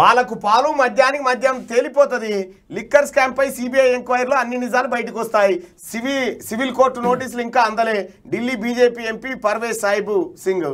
పాలకు పాలు మద్యానికి మద్యం తేలిపోతుంది లిక్కర్ స్కామ్పై సిబిఐ ఎంక్వైరీలో అన్ని నిజాలు బయటకు వస్తాయి సివి సివిల్ కోర్టు నోటీసులు ఇంకా అందలే Delhi BJP MP Parvez Sahib Singh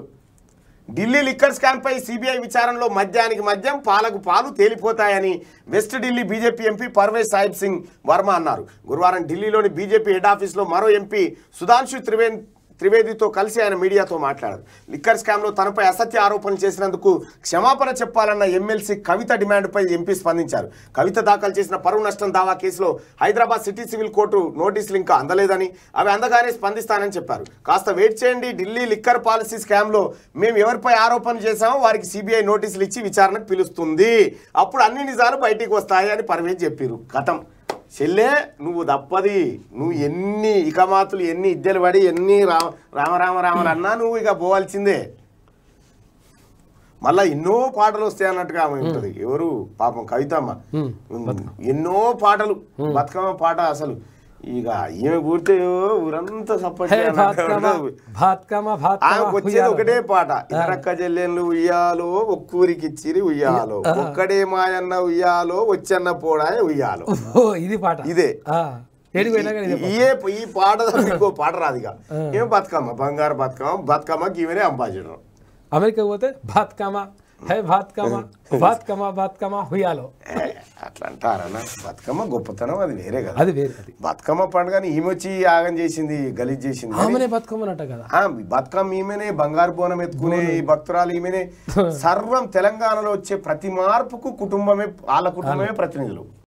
Delhi liquor స్కామ్పై సిబిఐ విచారణలో మద్యానికి మద్యం పాలకు పాలు తేలిపోతాయని west Delhi BJP MP Parvez Sahib Singh Verma అన్నారు గురువారం ఢిల్లీలోని బీజేపీ హెడ్ ఆఫీస్లో మరో ఎంపీ సుధాంశు త్రివేణి త్రివేదితో కలిసి ఆయన మీడియాతో మాట్లాడారు లిక్కర్ స్కామ్లో తనపై అసత్య ఆరోపణలు చేసినందుకు క్షమాపణ చెప్పాలన్న ఎమ్మెల్సీ కవిత డిమాండ్పై ఎంపీ స్పందించారు కవిత దాఖలు చేసిన పరువు నష్టం దావా కేసులో హైదరాబాద్ సిటీ సివిల్ కోర్టు నోటీసులు ఇంకా అందలేదని అవి అందగానే స్పందిస్తానని చెప్పారు కాస్త వెయిట్ చేయండి ఢిల్లీ లిక్కర్ పాలసీ స్కామ్లో మేము ఎవరిపై ఆరోపణలు చేశామో వారికి సిబిఐ నోటీసులు ఇచ్చి విచారణకు పిలుస్తుంది అప్పుడు అన్ని నిజాలు బయటికి వస్తాయి అని పర్వేజ్ చెప్పారు గతం చెల్లె నువ్వు తప్పది నువ్వు ఎన్ని ఇకమాతులు ఎన్ని ఇద్దెలు పడి ఎన్ని రామ రామ రామ రామలు అన్నా నువ్వు ఇక పోవాల్సిందే మళ్ళా ఎన్నో పాటలు వస్తాయి అన్నట్టుగా ఆమె ఉంటుంది ఎవరు పాపం కవితమ్మ ఎన్నో పాటలు బతుకమ్మ పాట అసలు ఇక ఈమె కూర్చో ఊరంతా సపోర్ట్ ఆమెకు వచ్చేది ఒకటే పాట ఇద్దరక్క చెల్లెళ్ళు ఉయ్యాలో ఒక్కూరికి ఇచ్చిరి ఉయ్యాలో ఒక్కడే మాయన్న ఉయ్యాలో వచ్చన్న పోడా ఉయ్యాలో ఇది పాట ఇదే ఏ ఈ పాట ఇంకో పాట రాదు ఇక ఏం బతుకమ్మ బంగారు బతుకమ్మ బతుకమ్మ ఈమెనే అంబాసిడర్ అమెరికా పోతే బతుకమ్మ హే బాత్కమా బాత్కమా బాత్కమా హుయాలో అట్లా అంటారన్న బతుకమ్మ గొప్పతనం అది వేరే కదా అది వేరే అది బతుకమ్మ పండుగని ఈమె వచ్చి యాగం చేసింది గలీజ్ చేసింది ఆమెనే బతుకమ్మనట కదా బతుకమ్మ ఈమెనే బంగారు బోనం ఎత్తుకునే భక్తురాలు ఈమెనే సర్వం తెలంగాణలో వచ్చే ప్రతి మార్పుకు కుటుంబమే వాళ్ళ కుటుంబమే ప్రతినిధులు